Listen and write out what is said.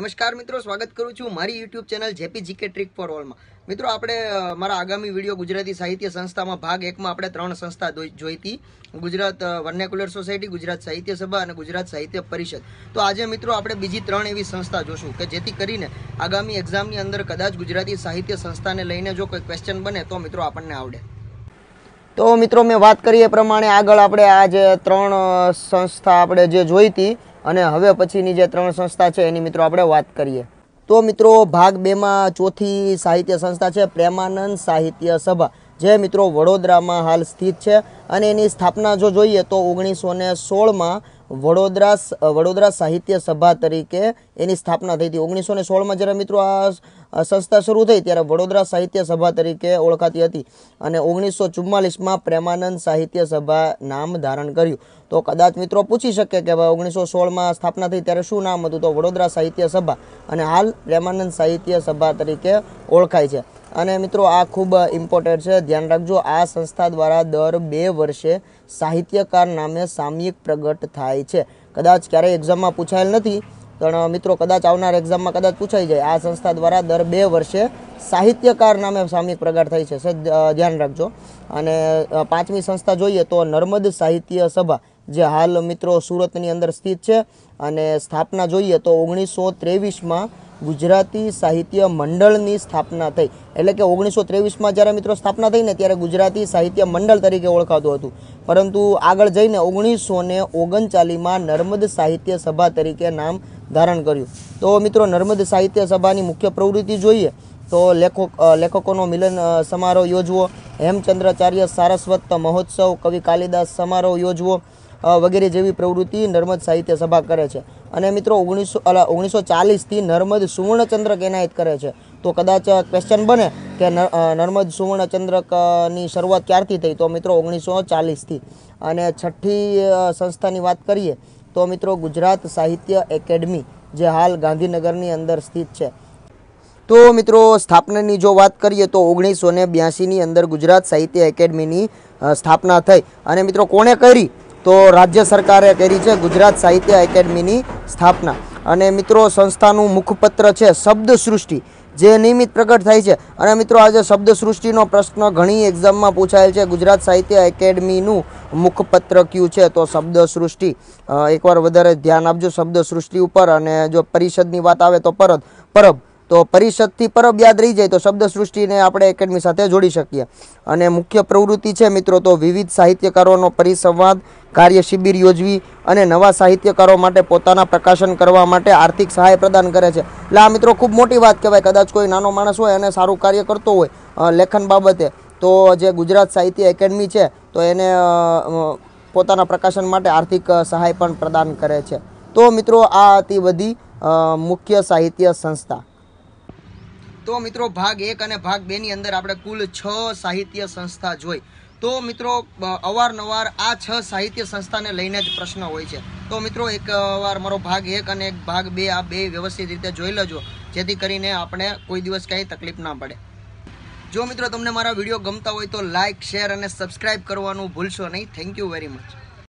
નમસ્કાર મિત્રો સ્વાગત કરું છું મારી YouTube channel JP GK trick for ઓલમાં મિત્રો આપણે મારા આગામી વિડીયો ગુજરાતી સાહિત્ય સંસ્થામાં ભાગ એકમાં આપણે ત્રણ સંસ્થા જોઈતી ગુજરાત વર્નેક્યુલર સોસાયટી ગુજરાત સાહિત્ય સભા અને ગુજરાત સાહિત્ય પરિષદ તો આજે મિત્રો આપણે બીજી ત્રણ એવી સંસ્થા જોશું કે જેથી કરીને આગામી એક્ઝામની અંદર કદાચ ગુજરાતી સાહિત્ય સંસ્થાને લઈને જો કોઈ ક્વેશ્ચન બને તો મિત્રો આપણને આવડે તો મિત્રો મેં વાત કરી એ પ્રમાણે આગળ આપણે આ જે ત્રણ સંસ્થા આપણે જે જોઈતી અને હવે પછીની જે ત્રણ સંસ્થા છે એની મિત્રો આપણે વાત કરીએ તો મિત્રો ભાગ બેમાં ચોથી સાહિત્ય સંસ્થા છે પ્રેમાનંદ સાહિત્ય સભા જે મિત્રો વડોદરામાં હાલ સ્થિત છે અને એની સ્થાપના જો જોઈએ તો ઓગણીસો ને સોળમાં વડોદરા વડોદરા સાહિત્ય સભા તરીકે એની સ્થાપના થઈ હતી ઓગણીસો ને સોળમાં જ્યારે મિત્રો આ સંસ્થા શરૂ થઈ ત્યારે વડોદરા સાહિત્ય સભા તરીકે ઓળખાતી હતી અને ઓગણીસો ચુમ્માલીસમાં પ્રેમાનંદ સાહિત્ય સભા નામ ધારણ કર્યું તો કદાચ મિત્રો પૂછી શકે કે ભાઈ ઓગણીસો સોળમાં સ્થાપના થઈ ત્યારે શું નામ હતું તો વડોદરા સાહિત્ય સભા અને હાલ પ્રેમાનંદ સાહિત્ય સભા તરીકે ઓળખાય છે અને મિત્રો આ ખૂબ ઇમ્પોર્ટન્ટ છે ધ્યાન રાખજો આ સંસ્થા દ્વારા દર બે વર્ષે સાહિત્યકાર નામે સામયિક પ્રગટ થાય છે કદાચ ક્યારેય એક્ઝામમાં પૂછાયેલ નથી પણ મિત્રો કદાચ આવનાર એક્ઝામમાં કદાચ પૂછાઈ જાય આ સંસ્થા દ્વારા દર બે વર્ષે સાહિત્યકાર નામે સામયિક પ્રગટ થાય છે ધ્યાન રાખજો અને પાંચમી સંસ્થા જોઈએ તો નર્મદ સાહિત્ય સભા જે હાલ મિત્રો સુરતની અંદર સ્થિત છે અને સ્થાપના જોઈએ તો ઓગણીસો ત્રેવીસમાં ગુજરાતી સાહિત્ય મંડળની સ્થાપના થઈ એટલે કે ઓગણીસો ત્રેવીસમાં જ્યારે મિત્રો સ્થાપના થઈ ને ત્યારે ગુજરાતી સાહિત્ય મંડળ તરીકે ઓળખાતું હતું પરંતુ આગળ જઈને ઓગણીસો ને ઓગણચાલીસમાં નર્મદ સાહિત્ય સભા તરીકે નામ ધારણ કર્યું તો મિત્રો નર્મદ સાહિત્ય સભાની મુખ્ય પ્રવૃત્તિ જોઈએ તો લેખક લેખકોનો મિલન સમારોહ યોજવો હેમચંદ્રાચાર્ય સારસ્વત મહોત્સવ કવિ કાલિદાસ સમારોહ યોજવો વગેરે જેવી પ્રવૃત્તિ નર્મદ સાહિત્ય સભા કરે છે અને મિત્રો ઓગણીસો અલા ઓગણીસો ચાલીસથી નર્મદ સુવર્ણચંદ્રક એનાયત કરે છે તો કદાચ ક્વેશ્ચન બને કે નર્મદ સુવર્ણચંદ્રકની શરૂઆત ક્યારથી થઈ તો મિત્રો ઓગણીસો ચાલીસથી અને છઠ્ઠી સંસ્થાની વાત કરીએ તો મિત્રો ગુજરાત સાહિત્ય એકેડમી જે હાલ ગાંધીનગરની અંદર સ્થિત છે તો મિત્રો સ્થાપનાની જો વાત કરીએ તો ઓગણીસો ને બ્યાસીની અંદર ગુજરાત સાહિત્ય એકેડમીની સ્થાપના થઈ અને મિત્રો કોણે કરી તો રાજ્ય સરકારે કરી છે ગુજરાત સાહિત્ય એકેડમીની સ્થાપના અને મિત્રો સંસ્થાનું મુખપત્ર છે શબ્દસૃષ્ટિ જે નિયમિત પ્રગટ થાય છે અને મિત્રો આજે શબ્દસૃષ્ટિનો પ્રશ્ન ઘણી એક્ઝામમાં પૂછાયેલ છે ગુજરાત સાહિત્ય એકેડમીનું મુખપત્ર કયું છે તો શબ્દસૃષ્ટિ એકવાર વધારે ધ્યાન આપજો શબ્દસૃષ્ટિ ઉપર અને જો પરિષદની વાત આવે તો પરત પરબ તો પરિષદથી પરબ યાદ રહી જાય તો શબ્દ સૃષ્ટિને આપણે એકેડમી સાથે જોડી શકીએ અને મુખ્ય પ્રવૃત્તિ છે મિત્રો તો વિવિધ સાહિત્યકારોનો પરિસંવાદ કાર્ય શિબિર યોજવી અને નવા સાહિત્યકારો માટે પોતાના પ્રકાશન કરવા માટે આર્થિક સહાય પ્રદાન કરે છે એટલે આ મિત્રો ખૂબ મોટી વાત કહેવાય કદાચ કોઈ નાનો માણસ હોય અને સારું કાર્ય કરતો હોય લેખન બાબતે તો જે ગુજરાત સાહિત્ય એકેડમી છે તો એને પોતાના પ્રકાશન માટે આર્થિક સહાય પણ પ્રદાન કરે છે તો મિત્રો આ હતી બધી મુખ્ય સાહિત્ય સંસ્થા તો મિત્રો ભાગ એક અને ભાગ બેની અંદર આપણે કુલ છ સાહિત્ય સંસ્થા જોઈ તો મિત્રો અવારનવાર આ છ સાહિત્ય સંસ્થાને લઈને જ પ્રશ્ન હોય છે તો મિત્રો એકવાર મારો ભાગ એક અને એક ભાગ બે આ બે વ્યવસ્થિત રીતે જોઈ લેજો જેથી કરીને આપણે કોઈ દિવસ કાંઈ તકલીફ ના પડે જો મિત્રો તમને મારા વિડીયો ગમતા હોય તો લાઇક શેર અને સબસ્ક્રાઈબ કરવાનું ભૂલશો નહીં થેન્ક યુ વેરી મચ